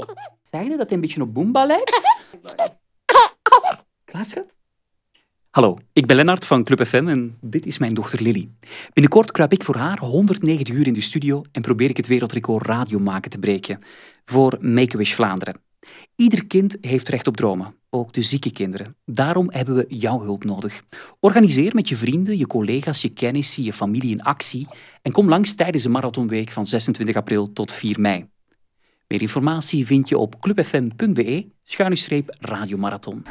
Zagen Zeg je dat hij een beetje op Boomba lijkt? Klaar, schat? Hallo, ik ben Lennart van Club FM en dit is mijn dochter Lily. Binnenkort kruip ik voor haar 190 uur in de studio en probeer ik het wereldrecord radio maken te breken. Voor Make-A-Wish Vlaanderen. Ieder kind heeft recht op dromen, ook de zieke kinderen. Daarom hebben we jouw hulp nodig. Organiseer met je vrienden, je collega's, je kennissen, je familie in actie en kom langs tijdens de marathonweek van 26 april tot 4 mei. Meer informatie vind je op clubfm.be schuine radiomarathon.